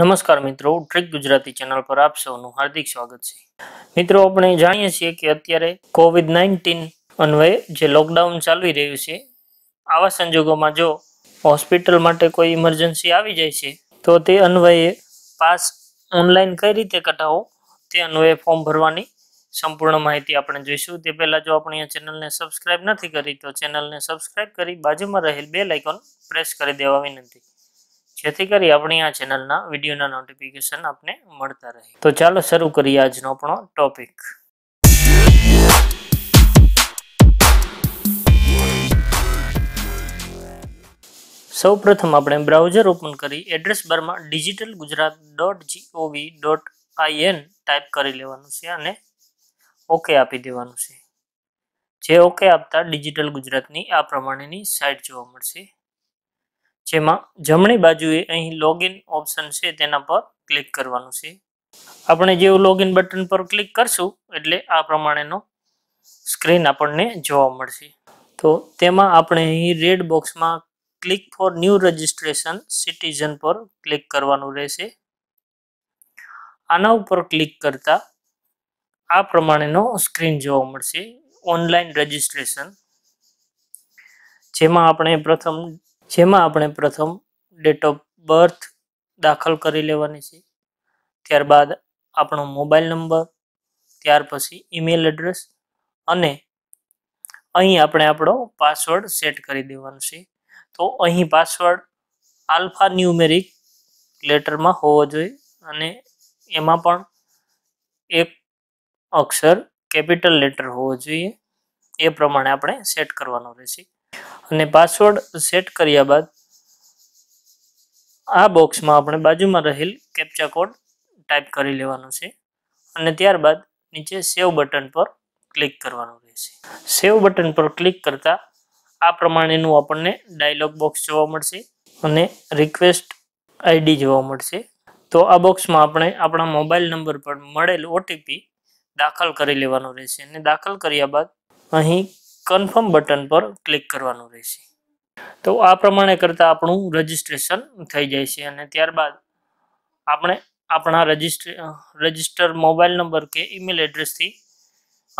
નમસ્કાર મિત્રો trick Gujarati channel પર આપ સૌનું હાર્દિક સ્વાગત છે મિત્રો આપણે જાણીએ છીએ કે અત્યારે કોવિડ નાઇન્ટીન અન્વયે જે લોકડાઉન ચાલી રહ્યું છે આવા સંજોગોમાં જો હોસ્પિટલ માટે કોઈ ઇમરજન્સી આવી જાય છે તો તે અન્વયે પાસ ઓનલાઈન કઈ રીતે કઢાવો તે અન્વયે ફોર્મ ભરવાની સંપૂર્ણ માહિતી આપણે જોઈશું તે પહેલાં જો આપણે આ ચેનલને સબસ્ક્રાઇબ નથી કરી તો ચેનલને સબસ્ક્રાઇબ કરી બાજુમાં રહેલ બે લાઇકોન પ્રેસ કરી દેવા વિનંતી જેથી કરી આપણી આ ચેનલના વિડીયોના નોટિફિકેશન આપને મળતા રહે તો ચાલો શરૂ કરીએ આજનો આપણો ટોપિક સૌ પ્રથમ આપણે બ્રાઉઝર ઓપન કરી એડ્રેસ બારમાં digital Gujarat dot GOV dot IN type કરી લેવાનું છે અને ઓકે આપી દેવાનું છે જે ઓકે આપતા ડિજિટલ ગુજરાતની આ પ્રમાણેની સાઇટ જોવા મળશે જેમાં જમણી બાજુએ અહીં લોગિન ઓપ્શન છે તેના પર ક્લિક કરવાનું છે આપણે જેવું લોગિન બટન પર ક્લિક કરશું એટલે આ પ્રમાણેનો સ્ક્રીન આપણને જોવા મળશે તો તેમાં આપણે અહીં રેડ બોક્સમાં click for new registration citizen પર ક્લિક કરવાનું રહેશે આના ઉપર ક્લિક કરતા આ પ્રમાણેનો સ્ક્રીન જોવા મળશે ઓનલાઈન રજિસ્ટ્રેશન જેમાં આપણે પ્રથમ જેમાં આપણે પ્રથમ ડેટ ઓફ બર્થ દાખલ કરી લેવાની છે ત્યારબાદ આપણો મોબાઈલ નંબર ત્યાર પછી ઈમેલ એડ્રેસ અને અહીં આપણે આપણો પાસવર્ડ સેટ કરી દેવાનો છે તો અહીં પાસવર્ડ આલ્ફા ન્યુમેરિક લેટરમાં હોવો જોઈએ અને એમાં પણ એક અક્ષર કેપિટલ લેટર હોવો જોઈએ એ પ્રમાણે આપણે સેટ કરવાનો રહેશે અને પાસવર્ડ સેટ કર્યા બાદ આ બોક્સમાં આપણે બાજુમાં રહેલ કેપ્ચા કોડ ટાઈપ કરી લેવાનો છે અને ત્યારબાદ નીચે સેવ બટન પર ક્લિક કરવાનું રહેશે સેવ બટન પર ક્લિક કરતાં આ પ્રમાણેનું આપણને ડાયલોગ બોક્સ જોવા મળશે અને રિક્વેસ્ટ આઈડી જોવા મળશે તો આ બોક્સમાં આપણે આપણા મોબાઈલ નંબર પર મળેલ ઓટીપી દાખલ કરી લેવાનો રહેશે અને દાખલ કર્યા બાદ અહીં કન્ફર્મ બટન પર ક્લિક કરવાનું રહેશે તો આ પ્રમાણે કરતાં આપણું રજિસ્ટ્રેશન થઈ જાય છે અને ત્યારબાદ આપણે આપણા રજિસ્ટ્રે રજિસ્ટર મોબાઈલ નંબર કે ઈમેલ એડ્રેસથી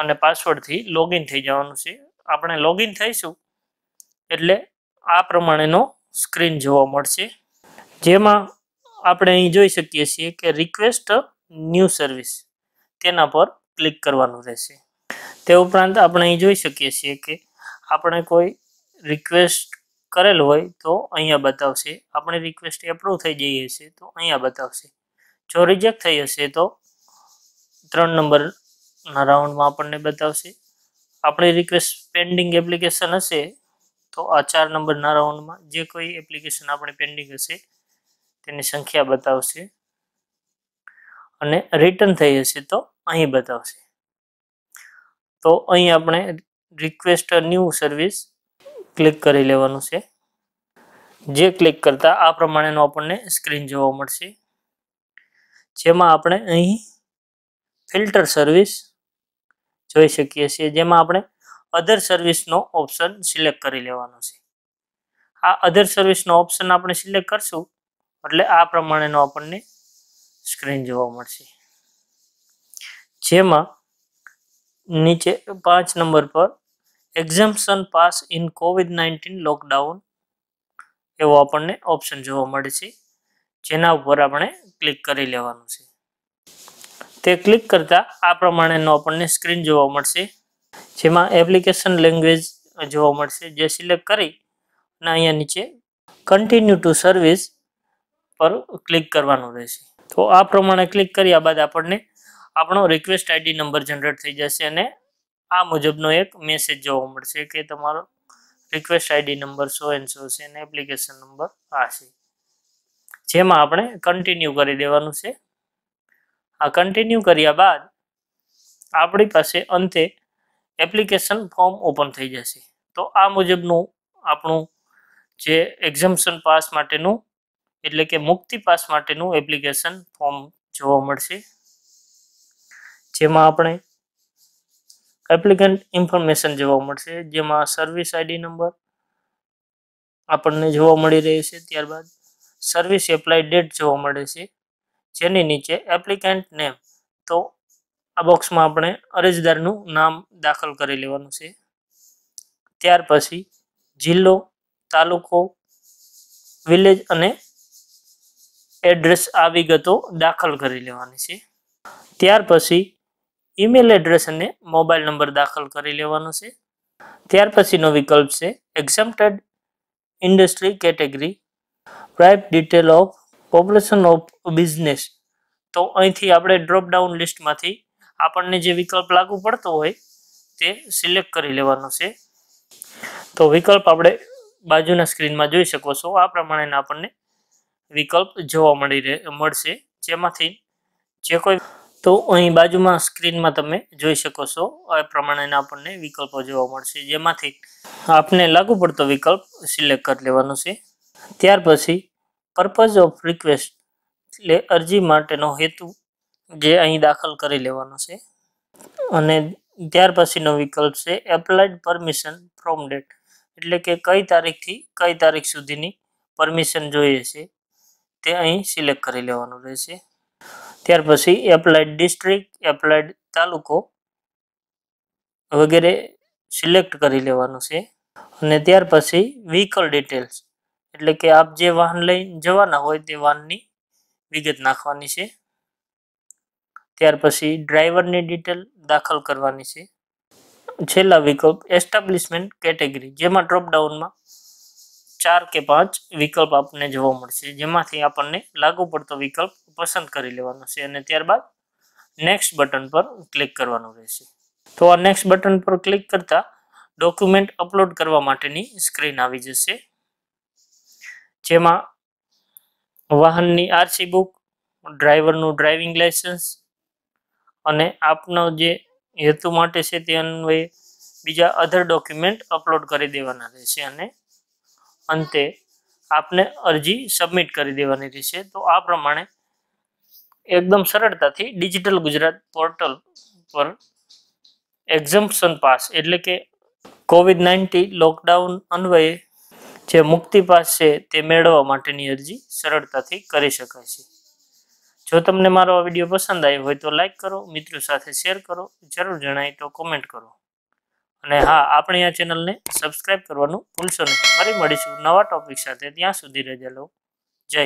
અને પાસવર્ડથી લોગિન થઈ જવાનું છે આપણે લોગિન થઈશું એટલે આ પ્રમાણેનો સ્ક્રીન જોવા મળશે જેમાં આપણે અહીં જોઈ શકીએ છીએ કે રિક્વેસ્ટ ન્યૂ સર્વિસ તેના પર ક્લિક કરવાનું રહેશે તે ઉપરાંત આપણે અહીં જોઈ શકીએ છીએ કે આપણે કોઈ રિક્વેસ્ટ કરેલ હોય તો અહીંયા બતાવશે આપણે રિક્વેસ્ટ એપ્રુવ થઈ જઈએ છે તો અહીંયા બતાવશે જો રિજેક્ટ થઈ હશે તો ત્રણ નંબરના રાઉન્ડમાં આપણને બતાવશે આપણી રિક્વેસ્ટ પેન્ડિંગ એપ્લિકેશન હશે તો આ ચાર નંબરના રાઉન્ડમાં જે કોઈ એપ્લિકેશન આપણે પેન્ડિંગ હશે તેની સંખ્યા બતાવશે અને રિટર્ન થઈ હશે તો અહીં બતાવશે તો અહીં આપણે રિક્વેસ્ટ ન્યૂ સર્વિસ ક્લિક કરી લેવાનું છે જે ક્લિક કરતાં આ પ્રમાણેનું આપણને સ્ક્રીન જોવા મળશે જેમાં આપણે અહીં ફિલ્ટર સર્વિસ જોઈ શકીએ છીએ જેમાં આપણે અધર સર્વિસનો ઓપ્શન સિલેક્ટ કરી લેવાનો છે આ અધર સર્વિસનો ઓપ્શન આપણે સિલેક્ટ કરશું એટલે આ પ્રમાણેનો આપણને સ્ક્રીન જોવા મળશે જેમાં નીચે પાંચ નંબર પર exemption pass in COVID nineteen lockdown એવો આપણને ઓપ્શન જોવા મળે છે જેના ઉપર આપણે ક્લિક કરી લેવાનું છે તે ક્લિક કરતાં આ પ્રમાણેનો આપણને સ્ક્રીન જોવા મળશે જેમાં એપ્લિકેશન લેંગ્વેજ જોવા મળશે જે સિલેક્ટ કરી અને અહીંયા નીચે કન્ટિન્યુ ટુ સર્વિસ પર ક્લિક કરવાનું રહેશે તો આ પ્રમાણે ક્લિક કર્યા બાદ આપણને આપણો રિક્વેસ્ટ આઈડી નંબર જનરેટ થઈ જશે અને આ મુજબનો એક મેસેજ જોવા મળશે કે તમારો request ID number so and so છે અને એપ્લિકેશન નંબર આ છે જેમાં આપણે કન્ટિન્યુ કરી દેવાનું છે આ કન્ટિન્યુ કર્યા બાદ આપણી પાસે અંતે એપ્લિકેશન ફોર્મ ઓપન થઈ જશે તો આ મુજબનું આપણું જે એક્ઝામ્શન પાસ માટેનું એટલે કે મુક્તિ પાસ માટેનું એપ્લિકેશન ફોર્મ જોવા મળશે જેમાં આપણે એપ્લિકન્ટ ઇન્ફોર્મેશન જોવા મળશે જેમાં સર્વિસ આઈડી નંબર આપણને જોવા મળી રહ્યો છે ત્યારબાદ સર્વિસ એપ્લાય ડેટ જોવા મળે છે જેની નીચે એપ્લિકન્ટ નેમ તો આ બોક્સમાં આપણે અરજદારનું નામ દાખલ કરી લેવાનું છે ત્યાર પછી જિલ્લો તાલુકો વિલેજ અને એડ્રેસ આ વિગતો દાખલ કરી લેવાની છે ત્યાર પછી ઈમેલ એડ્રેસ અને મોબાઈલ નંબર દાખલ કરી લેવાનો છે ત્યાર પછીનો વિકલ્પ છે એક્ઝામ્પ્ટેડ ઇન્ડસ્ટ્રી કેટેગરી પ્રાઇપ detail of population of business તો અહીંથી આપણે ડ્રોપડાઉન લિસ્ટમાંથી આપણને જે વિકલ્પ લાગુ પડતો હોય તે સિલેક્ટ કરી લેવાનો છે તો વિકલ્પ આપણે બાજુના સ્ક્રીનમાં જોઈ શકો છો આ પ્રમાણેના આપણને વિકલ્પ જોવા મળી મળશે જેમાંથી જે કોઈ તો અહીં બાજુમાં સ્ક્રીનમાં તમે જોઈ શકો છો એ પ્રમાણેના આપણને વિકલ્પો જોવા મળશે જેમાંથી આપને લાગુ પડતો વિકલ્પ સિલેક્ટ કરી લેવાનો છે ત્યાર પછી પર્પઝ ઓફ રિક્વેસ્ટ એટલે અરજી માટેનો હેતુ જે અહીં દાખલ કરી લેવાનો છે અને ત્યાર પછીનો વિકલ્પ છે એપ્લાઇડ પરમિશન ફ્રોમ ડેટ એટલે કે કઈ તારીખથી કઈ તારીખ સુધીની પરમિશન જોઈએ છે તે અહીં સિલેક્ટ કરી લેવાનું રહેશે ત્યાર પછી એપ્લાઇડ ડિસ્ટ્રિક્ટ એપ્લાઇડ તાલુકો વગેરે સિલેક્ટ કરી લેવાનું છે અને ત્યાર પછી વ્હીકલ ડિટેલ્સ એટલે કે આપ જે વાહન લઈને જવાના હોય તે વાહનની વિગત નાખવાની છે ત્યાર પછી ડ્રાઈવરની ડિટેલ દાખલ કરવાની છે છેલ્લા વિકલ્પ એસ્ટાબ્લિશમેન્ટ કેટેગરી જેમાં ડ્રોપડાઉનમાં ચાર કે પાંચ વિકલ્પ આપણને જોવા મળશે જેમાંથી આપણને લાગુ પડતો વિકલ્પ પસંદ કરી લેવાનો છે અને ત્યારબાદ નેક્સ્ટ બટન પર ક્લિક કરવાનું રહેશે તો આ નેક્સ્ટ બટન પર ક્લિક કરતાં ડોક્યુમેન્ટ અપલોડ કરવા માટેની સ્ક્રીન આવી જશે જેમાં વાહનની આરસી બુક ડ્રાઈવરનું ડ્રાઇવિંગ લાઇસન્સ અને આપનો જે હેતુ માટે છે તે અન્વયે બીજા અધર ડોક્યુમેન્ટ અપલોડ કરી દેવાના રહેશે અને અંતે આપને અરજી સબમિટ કરી દેવાની રહેશે તો આ પ્રમાણે એકદમ સરળતાથી ડિજિટલ ગુજરાત પોર્ટલ પર એક્ઝમ્પશન પાસ એટલે કે કોવિડ નાઇન્ટીન લોકડાઉન અન્વયે જે મુક્તિ પાસ છે તે મેળવવા માટેની અરજી સરળતાથી કરી શકાય છે જો તમને મારો આ વિડીયો પસંદ આવ્યો હોય તો લાઇક કરો મિત્રો સાથે શેર કરો જરૂર જણાય તો કોમેન્ટ કરો અને હા આપણે આ ચેનલને સબસ્ક્રાઈબ કરવાનું ભૂલશો નહીં ફરી મળીશું નવા ટોપિક સાથે ત્યાં સુધી રજા લો જય